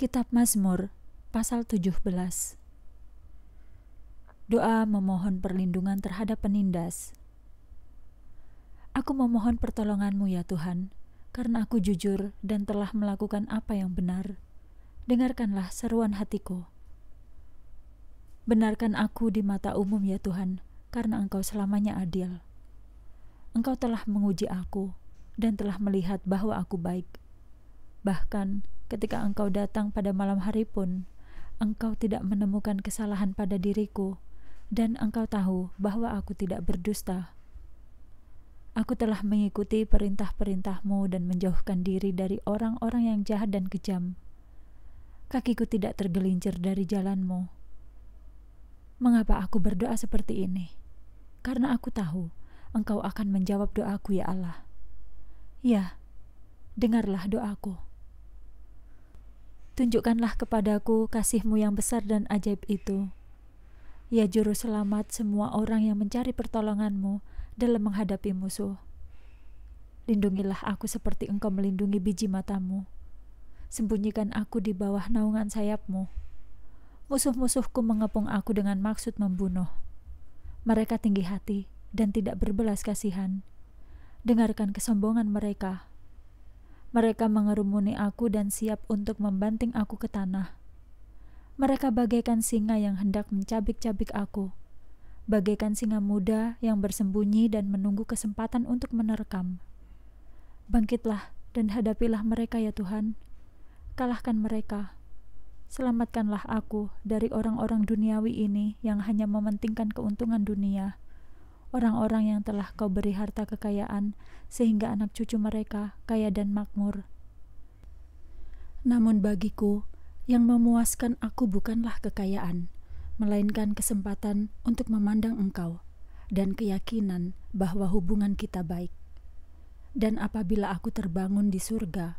Kitab Mazmur pasal 17 Doa memohon perlindungan terhadap penindas Aku memohon pertolonganmu ya Tuhan, karena aku jujur dan telah melakukan apa yang benar. Dengarkanlah seruan hatiku. Benarkan aku di mata umum ya Tuhan, karena engkau selamanya adil. Engkau telah menguji aku dan telah melihat bahwa aku baik. Bahkan, ketika engkau datang pada malam hari pun, engkau tidak menemukan kesalahan pada diriku, dan engkau tahu bahwa aku tidak berdusta. Aku telah mengikuti perintah-perintahmu dan menjauhkan diri dari orang-orang yang jahat dan kejam. Kakiku tidak tergelincir dari jalanmu. Mengapa aku berdoa seperti ini? Karena aku tahu engkau akan menjawab doaku ya Allah. Ya, dengarlah doaku tunjukkanlah kepadaku kasihmu yang besar dan ajaib itu. Ya juru selamat semua orang yang mencari pertolonganmu dalam menghadapi musuh. Lindungilah aku seperti engkau melindungi biji matamu. Sembunyikan aku di bawah naungan sayapmu. Musuh-musuhku mengepung aku dengan maksud membunuh. Mereka tinggi hati dan tidak berbelas kasihan. Dengarkan kesombongan mereka, mereka mengerumuni aku dan siap untuk membanting aku ke tanah. Mereka bagaikan singa yang hendak mencabik-cabik aku, bagaikan singa muda yang bersembunyi dan menunggu kesempatan untuk menerkam. Bangkitlah dan hadapilah mereka, ya Tuhan. Kalahkan mereka. Selamatkanlah aku dari orang-orang duniawi ini yang hanya mementingkan keuntungan dunia orang-orang yang telah kau beri harta kekayaan, sehingga anak cucu mereka kaya dan makmur. Namun bagiku, yang memuaskan aku bukanlah kekayaan, melainkan kesempatan untuk memandang engkau dan keyakinan bahwa hubungan kita baik. Dan apabila aku terbangun di surga,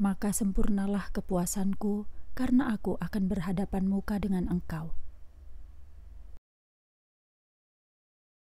maka sempurnalah kepuasanku karena aku akan berhadapan muka dengan engkau.